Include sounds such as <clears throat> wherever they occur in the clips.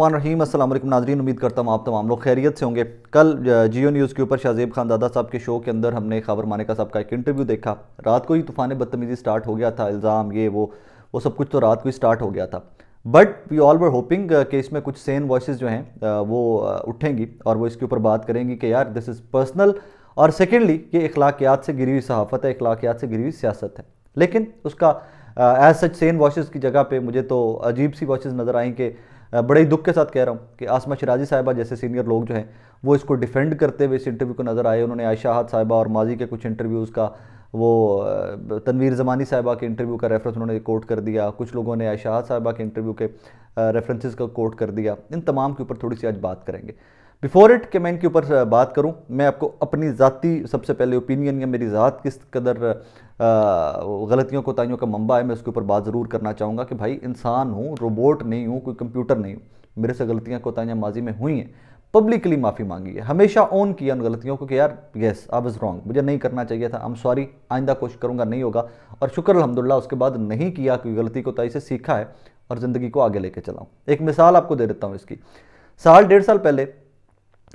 रहमान रहीम असल नाजरीन उम्मीद करता हूँ आप तमाम लोग खैरियत से होंगे कल जियो न्यूज़ के ऊपर शाहजेब खान दादा साहब के शो के अंदर हमने खबर मानिका साहब का एक इंटरव्यू देखा रात को ही तूफान बदतमीज़ी स्टार्ट हो गया था इल्ज़ाम ये वो वो सब कुछ तो रात को ही स्टार्ट हो गया था but we all were hoping कि इसमें कुछ सेन वॉइस जो हैं वो उठेंगी और वो इसके ऊपर बात करेंगी कि यार दिस इज़ पर्सनल और सेकेंडली ये अखलाकियात से गिरी हुई सहाफ़त है अखलाकियात से गिरी हुई सियासत है लेकिन उसका एज सच सेन वॉशेज़ की जगह पे मुझे तो अजीब सी वॉशेज़ नज़र आई कि बड़े ही दुख के साथ कह रहा हूँ कि आसमा शराजी साहिबा जैसे सीनियर लोग जो हैं वो इसको डिफेंड करते हुए इस इंटरव्यू को नज़र आए उन्होंने हाथ साहिबा और माजी के कुछ इंटरव्यूज़ का वो तनवीर ज़मानी साहिबा के इंटरव्यू का रेफरेंस उन्होंने कोट कर दिया कुछ लोगों ने आयशाहत साहिबा के इंटरव्यू के रेफरेंसेज़ का कोट कर दिया इन तमाम के ऊपर थोड़ी सी आज बात करेंगे बिफोर इट कि मैं इनके ऊपर बात करूं मैं आपको अपनी ज़ाति सबसे पहले ओपिनियन या मेरी ज़ात किस कदर गलतियों को ताइयों का मंबा है मैं उसके ऊपर बात ज़रूर करना चाहूँगा कि भाई इंसान हूँ रोबोट नहीं हूँ कोई कंप्यूटर नहीं हूँ मेरे से गलतियाँ कोताहियाँ माजी में हुई हैं पब्लिकली माफ़ी मांगी है हमेशा ऑन किया उन गलतियों को कि यार येस आई वॉज रॉन्ग मुझे नहीं करना चाहिए था आई एम सॉरी आइंदा कोशिश करूँगा नहीं होगा और शुक्र अलहमदिल्ला उसके बाद नहीं किया कोई गलती को ताई से सीखा है और ज़िंदगी को आगे लेके चलाऊँ एक मिसाल आपको दे देता हूँ इसकी साल डेढ़ साल पहले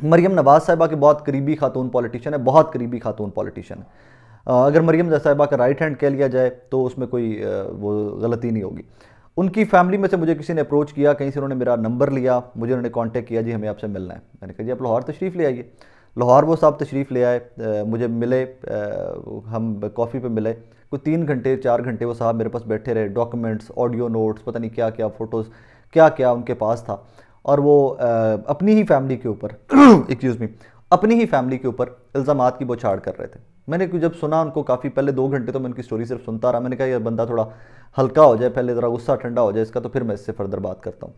मरियम नवाज साहिबा के बहुत करीबी खातून पॉलिटिशन है बहुत करीबी खातून पॉलिटिशन है अगर मरियम साहिबा का राइट हैंड कह लिया जाए तो उसमें कोई वो गलती नहीं होगी उनकी फैमिली में से मुझे किसी ने अप्रोच किया कहीं से उन्होंने मेरा नंबर लिया मुझे उन्होंने कांटेक्ट किया जी हमें आपसे मिलना है मैंने कहा जी आप लाहौर तशरीफ़ ले आइए लाहौर वो साहब तशरीफ़ ले आए मुझे मिले हम कॉफ़ी पे मिले कोई तीन घंटे चार घंटे वो साहब मेरे पास बैठे रहे डॉक्यूमेंट्स ऑडियो नोट्स पता नहीं क्या क्या फ़ोटोज़ क्या क्या उनके पास था और वो अपनी ही फैमिली के ऊपर एक्सक्यूज़ <clears throat> मी अपनी ही फैमिली के ऊपर इल्ज़ाम की बौछाड़ कर रहे थे मैंने जब सुना उनको काफ़ी पहले दो घंटे तो मैं उनकी स्टोरी सिर्फ सुनता रहा मैंने कहा यार बंदा थोड़ा हल्का हो जाए पहले ज़रा गुस्सा ठंडा हो जाए इसका तो फिर मैं इससे फर्दर बात करता हूँ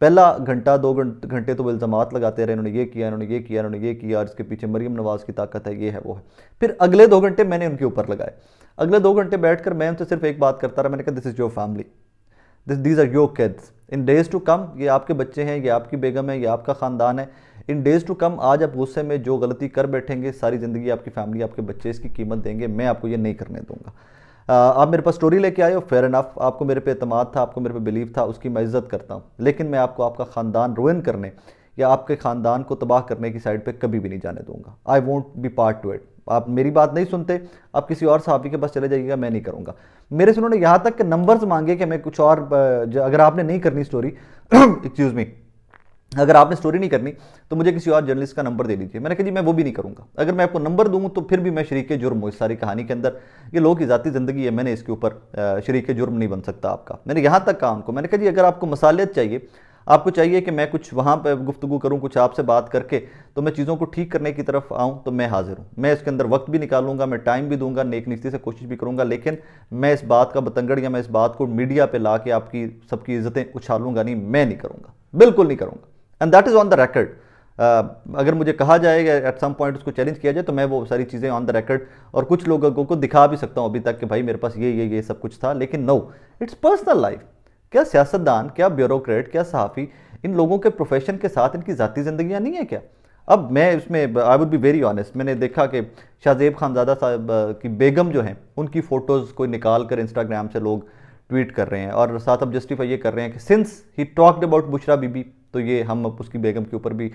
पहला घंटा दो घंटे तो वो इल्ज़ाम लगाते रहे इन्होंने ये किया इन्होंने ये किया इन्होंने ये किया इसके पीछे मरियम नवाज़ की ताकत है ये है वो है फिर अगले दो घंटे मैंने उनके ऊपर लगाए अगले दो घंटे बैठकर मैं उनसे सिर्फ एक बात करता रहा मैंने कहा this is your family this these are your kids in days to come ये आपके बच्चे हैं ये आपकी बेगम है ये आपका ख़ानदान है इन डेज़ टू कम आज आप गुस्से में जो गलती कर बैठेंगे सारी ज़िंदगी आपकी फैमिली आपके बच्चे इसकी कीमत देंगे मैं आपको ये नहीं करने दूंगा आप मेरे पास स्टोरी लेके आए हो फेयर इनफ आपको मेरे पे अतमाद था आपको मेरे पे बिलीव था उसकी मैं इज्जत करता हूँ लेकिन मैं आपको आपका ख़ानदान रोइन करने या आपके ख़ानदान को तबाह करने की साइड पे कभी भी नहीं जाने दूंगा I won't be part to it आप मेरी बात नहीं सुनते आप किसी और साहबी के पास चले जाइएगा मैं नहीं करूंगा मेरे से उन्होंने यहां तक के नंबर्स मांगे कि मैं कुछ और अगर आपने नहीं करनी स्टोरी एक्सक्यूज़ मी अगर आपने स्टोरी नहीं करनी तो मुझे किसी और जर्नलिस्ट का नंबर दे दीजिए मैंने कहा जी मैं वो भी नहीं करूँगा अगर मैं आपको नंबर दूंगा तो फिर भी मैं शरीक जुर्म हूँ इस सारी कहानी के अंदर ये लोग की ज़ाती ज़िंदगी है मैंने इसके ऊपर शरीक जुर्म नहीं बन सकता आपका मैंने यहाँ तक कहा उनको मैंने कहा जी अगर आपको मसालियत चाहिए आपको चाहिए कि मैं कुछ वहाँ पर गुफ्तु करूँ कुछ आपसे बात करके तो मैं चीज़ों को ठीक करने की तरफ आऊँ तो मैं हाजिर हूँ मैं इसके अंदर वक्त भी निकालूंगा मैं टाइम भी दूंगा नेक निश्ती से कोशिश भी करूँगा लेकिन मैं इस बात का बतंगड़ या मैं इस बात को मीडिया पर ला के आपकी सबकी इज्जतें उछालूंगा नहीं मैं नहीं करूँगा बिल्कुल नहीं करूँगा and that is on the record अगर मुझे कहा जाए एट सम पॉइंट उसको चैलेंज किया जाए तो मैं वो सारी चीज़ें ऑन द रिकॉर्ड और कुछ लोगों को दिखा भी सकता हूँ अभी तक कि भाई मेरे पास ये ये ये सब कुछ था लेकिन नो इट्स पर्सनल लाइफ क्या सियासतदान क्या ब्यूरोक्रेट क्या सहाफ़ी इन लोगों के प्रोफेशन के साथ इनकी ज़ाती ज़िंदियाँ नहीं है क्या अब मैं इसमें I would be very honest मैंने देखा कि शाहजेब खानजादा साहब की बेगम जो हैं उनकी फ़ोटोज़ को निकाल कर इंस्टाग्राम से लोग ट्वीट कर रहे हैं और साथ अब जस्टिफाई ये कर रहे हैं कि since he talked about Bushra Bibi तो ये हम अब उसकी बेगम के ऊपर भी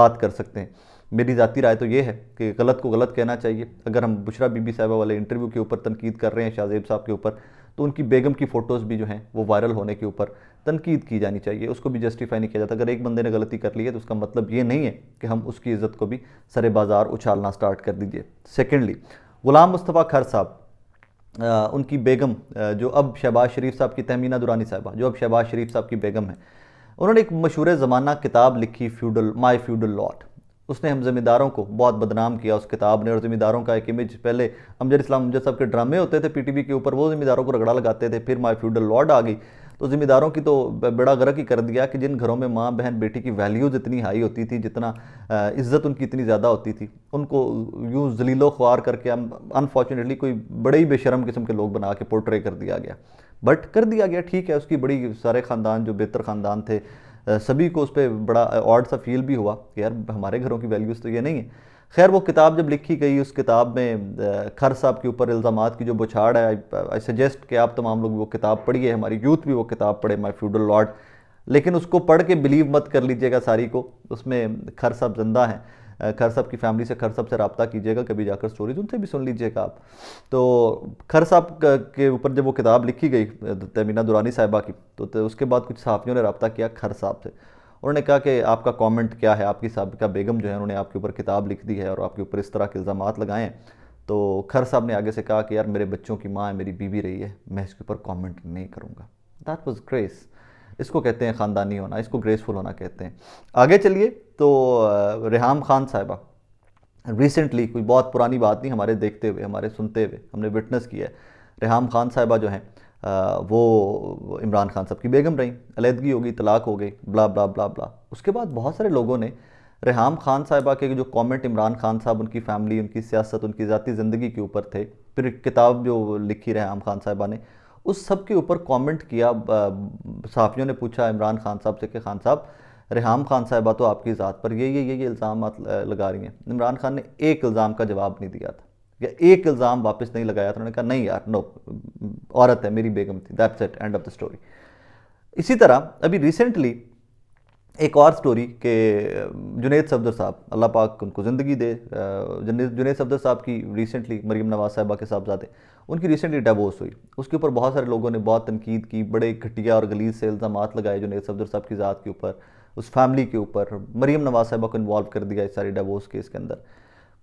बात कर सकते हैं मेरी ज़ाती राय तो ये है कि गलत को गलत कहना चाहिए अगर हम बुशरा बीबी साहबा वाले इंटरव्यू के ऊपर तनकीद कर रहे हैं शाहजेब साहब के ऊपर तो उनकी बेगम की फ़ोटोज़ भी जो हैं वो वायरल होने के ऊपर तनकीद की जानी चाहिए उसको भी जस्टिफाई नहीं किया जाता अगर एक बंदे ने गलती कर ली है तो उसका मतलब ये नहीं है कि हम उसकी इज़्ज़त को भी सरे बाज़ार उछालना स्टार्ट कर दीजिए सेकेंडली ग़ुलाम मुस्तफ़ा खर साहब उनकी बेगम जो अब शहबाज शरीफ साहब की तहमीना दुरानी साहबा जो अब शहबाज शरीफ साहब की बेगम है उन्होंने एक मशहूर ज़माना किताब लिखी फ्यूडल माई फ्यूडल लॉट उसने हम ज़मींदारों को बहुत बदनाम किया उस किताब ने और ज़मींदारों का एक इमेज पहले अमजद इस्लाम अमजद साहब के ड्रामे होते थे पीटीवी के ऊपर वो ज़मींदारों को रगड़ा लगाते थे फिर माई फ्यूडल लॉर्ड आ गई तो ज़िम्मेदारों की तो बड़ा गर्क ही कर दिया कि जिन घरों में माँ बहन बेटी की वैल्यूज़ इतनी हाई होती थी जितना इज़्ज़त उनकी इतनी ज़्यादा होती थी उनको यूँ जलीलो ख्वार करके हम अनफॉर्चुनेटली कोई बड़े ही बेशरम किस्म के लोग बना के पोर्ट्रे कर दिया गया बट कर दिया गया ठीक है उसकी बड़ी सारे ख़ानदान जो बेहतर ख़ानदान थे सभी को उस पर बड़ा ऑड सा फील भी हुआ कि यार हमारे घरों की वैल्यूज़ तो ये नहीं है खैर वो किताब जब लिखी गई उस किताब में खर साहब के ऊपर इल्ज़ाम की जो बुछाड़ है आई सजेस्ट कि आप तमाम लोग वो किताब पढ़िए हमारी यूथ भी वो किताब पढ़े माई फ्यूडल लॉर्ड लेकिन उसको पढ़ के बिलीव मत कर लीजिएगा सारी को उसमें खर साहब जिंदा हैं खर साहब की फैमिली से खर साहब से रबता कीजिएगा कभी जाकर स्टोरीज उनसे भी सुन लीजिएगा आप तो खर साहब के ऊपर जब वो किताब लिखी गई तमीना दुरानी साहिबा की तो उसके बाद कुछ सहाफ़ियों ने रबता किया खर साहब से उन्होंने कहा कि आपका कमेंट क्या है आपकी सबका बेगम जो है उन्होंने आपके ऊपर किताब लिख दी है और आपके ऊपर इस तरह के इल्ज़ाम लगाए हैं तो खर साहब ने आगे से कहा कि यार मेरे बच्चों की माँ है मेरी बीवी रही है मैं इसके ऊपर कमेंट नहीं करूँगा दैट वॉज ग्रेस इसको कहते हैं ख़ानदानी होना इसको ग्रेसफुल होना कहते हैं आगे चलिए तो रेहम खान साहबा रिसेंटली कोई बहुत पुरानी बात नहीं हमारे देखते हुए हमारे सुनते हुए हमने विटनेस किया है रेहम खान साहबा जो हैं वो इमरान खान साहब की बेगम रहीं अलीदगी हो गई तलाक हो गई ब्ला ब्ला ब्ला ब्ला उसके बाद बहुत सारे लोगों ने रेहम खान साहबा के जो कमेंट इमरान खान साहब उनकी फैमिली उनकी सियासत उनकी ज़ाती ज़िंदगी के ऊपर थे फिर किताब जो लिखी रेहम खान साहबा ने उस सब के ऊपर कमेंट किया सहाफ़ियों ने पूछा इमरान खान साहब से कि खान साहब रेहम खान साहबा तो आपकी ज़ात पर ये ये ये ये इल्ज़ाम लगा रही हैं इमरान खान ने एक इल्ज़ाम का जवाब नहीं दिया था या एक इल्ज़ाम वापस नहीं लगाया था उन्होंने कहा नहीं यार नो औरत है मेरी बेगम थी that's at end of the story इसी तरह अभी रिसेंटली एक और स्टोरी के जुनेद सफदर साहब अल्लाह पाक उनको ज़िंदगी दे जुनेद सफदर साहब की रिसेंटली मरीम नवाज साहबा के साहबजादे उनकी रिसेंटली डिवोर्स हुई उसके ऊपर बहुत सारे लोगों ने बहुत तनकीद की बड़े घटिया और गलीज से इल्ज़ाम लगाए जुनेद सफदर साहब की ज़ात के ऊपर उस फैमिली के ऊपर मरीम नवाज साहबा को इन्वॉल्व कर दिया इस सारे डिवोर्स केस के अंदर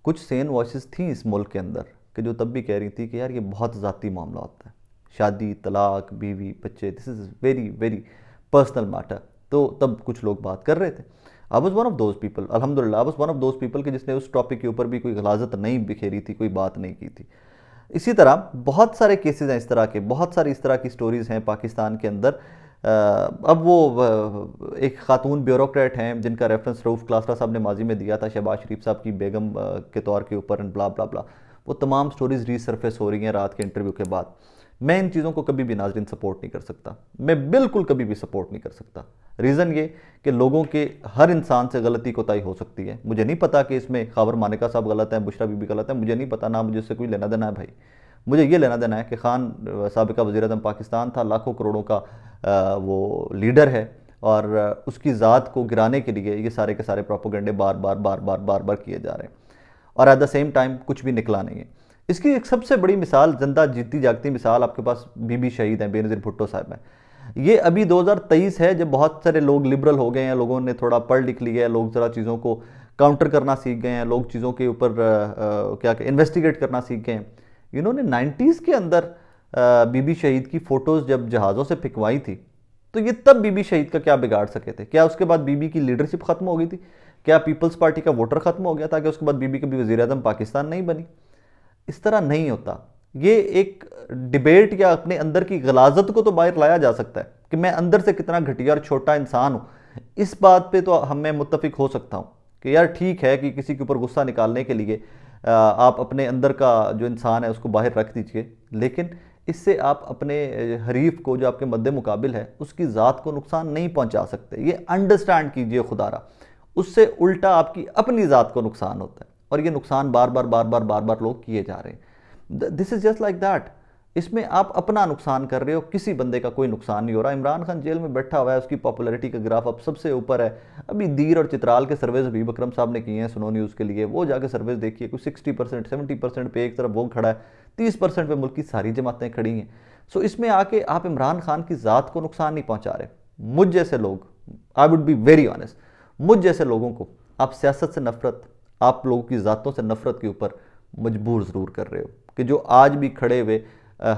कुछ सेन वॉइस थी इस मुल्क के अंदर कि जो तब भी कह रही थी कि यार ये बहुत ज़ाती मामला होता है शादी तलाक बीवी बच्चे this is very very personal matter तो तब कुछ लोग बात कर रहे थे I was one of those people अलहमदिल्ला I was one of those people कि जिसने उस टॉपिक के ऊपर भी कोई गलाजत नहीं बिखेरी थी कोई बात नहीं की थी इसी तरह बहुत सारे केसेस हैं इस तरह के बहुत सारी इस तरह की स्टोरीज़ हैं पाकिस्तान के अंदर अब वो एक खातून ब्यूरोक्रेट हैं जिनका रेफरेंस रऊफ़ क्लास्टा साहब ने माजी में दिया था शहबाज शरीफ साहब की बेगम के तौर के ऊपर ब्ला ब्ला ब्ला वो तमाम स्टोरीज़ रीसरफेस हो रही हैं रात के इंटरव्यू के बाद मैं इन चीज़ों को कभी भी नाजरन सपोर्ट नहीं कर सकता मैं बिल्कुल कभी भी सपोर्ट नहीं कर सकता रीज़न ये कि लोगों के हर इंसान से गलती कोताही हो सकती है मुझे नहीं पता कि इसमें खाबर मानिका साहब गलत हैं बुशरा बीबी गलत है मुझे नहीं पता ना मुझे उससे कोई लेना देना है भाई मुझे ये लेना देना है कि खान सबका वजी अजम पाकिस्तान था लाखों करोड़ों का वो लीडर है और उसकी ज़ात को गिराने के लिए ये सारे के सारे प्रोपोगंडे बार बार बार बार बार बार किए जा रहे हैं और एट द सेम टाइम कुछ भी निकला नहीं है इसकी एक सबसे बड़ी मिसाल जिंदा जीती जागती मिसाल आपके पास बीबी शहीद हैं बेनज़ीर भुट्टो साहब हैं ये अभी 2023 है जब बहुत सारे लोग लिबरल हो गए हैं लोगों ने थोड़ा पढ़ लिख लिया है लोग ज़रा चीज़ों को काउंटर करना सीख गए हैं लोग चीज़ों के ऊपर क्या इन्वेस्टिगेट करना सीख गए हैं इन्होंने नाइन्टीज़ के अंदर बीबी शहीद की फ़ोटोज़ जब जहाज़ों से फिकवाई थी तो ये तब बीबी शहीद का क्या बिगाड़ सके थे क्या उसके बाद बीबी की लीडरशिप ख़त्म हो गई थी क्या पीपल्स पार्टी का वोटर ख़त्म हो गया था कि उसके बाद बीबी कभी वजी अजम पाकिस्तान नहीं बनी इस तरह नहीं होता ये एक डिबेट या अपने अंदर की गलाजत को तो बाहर लाया जा सकता है कि मैं अंदर से कितना घटिया और छोटा इंसान हूँ इस बात पे तो हम मैं मुतफिक हो सकता हूँ कि यार ठीक है कि किसी के ऊपर गुस्सा निकालने के लिए आप अपने अंदर का जो इंसान है उसको बाहर रख दीजिए लेकिन इससे आप अपने हरीफ को जो आपके मद्दे मुकाबिल है उसकी ज़ात को नुकसान नहीं पहुंचा सकते ये अंडरस्टैंड कीजिए खुदारा उससे उल्टा आपकी अपनी ज़ात को नुकसान होता है और ये नुकसान बार बार बार बार बार बार लोग किए जा रहे हैं this is just like that इसमें आप अपना नुकसान कर रहे हो किसी बंदे का कोई नुकसान नहीं हो रहा इमरान खान जेल में बैठा हुआ है उसकी पॉपुलरिटी का ग्राफ अब सबसे ऊपर है अभी दीर और चित्राल के सर्वेज भी बकरम साहब ने किए हैं सुनो न्यूज़ के लिए वो जाके सर्वेज देखिए कुछ सिक्सटी परसेंट सेवेंटी परसेंट पे एक तरफ वो खड़ा है तीस परसेंट पर मुल्क की सारी जमातें खड़ी हैं सो so, इसमें आके आप इमरान खान की ज़ात को नुकसान नहीं पहुँचा रहे मुझ जैसे लोग I would be very honest मुझ जैसे लोगों को आप सियासत से नफरत आप लोगों की ज़ातों से नफरत के ऊपर मजबूर ज़रूर कर रहे हो कि जो आज भी खड़े हुए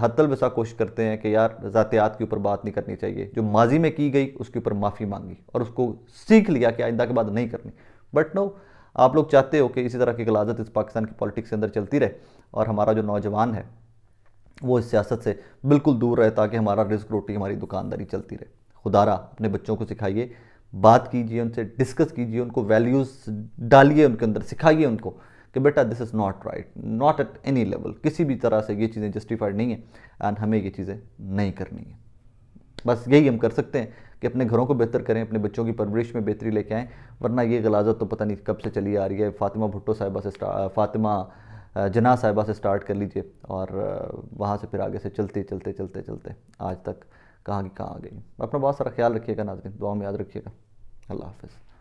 हतल वसा कोशिश करते हैं कि यार ज़ातियात के ऊपर बात नहीं करनी चाहिए जो माजी में की गई उसके ऊपर माफ़ी मांगी और उसको सीख लिया कि आइंदा के बाद नहीं करनी बट नो आप लोग चाहते हो कि इसी तरह की गलाजत इस पाकिस्तान की पॉलिटिक्स के अंदर चलती रहे और हमारा जो नौजवान है वो इस सियासत से बिल्कुल दूर रहे ताकि हमारा रिस्क रोटी हमारी दुकानदारी चलती रहे खुदारा अपने बच्चों को सिखाइए बात कीजिए उनसे डिस्कस कीजिए उनको वैल्यूज़ डालिए उनके अंदर सिखाइए उनको कि बेटा this is not right not at any level किसी भी तरह से ये चीज़ें जस्टिफाइड नहीं है एंड हमें ये चीज़ें नहीं करनी है बस यही हम कर सकते हैं कि अपने घरों को बेहतर करें अपने बच्चों की परवरिश में बेहतरी लेके आएँ वरना ये गलाजत तो पता नहीं कब से चली आ रही है फातिमा भुट्टो साहिबा से फातिमा जना साहिबा से स्टार्ट कर लीजिए और वहाँ से फिर आगे से चलते चलते चलते चलते आज तक कहाँ की कहाँ आ गई अपना बहुत सारा ख्याल रखिएगा नाजरीन दुआ में याद रखिएगा अल्लाह हाफिज़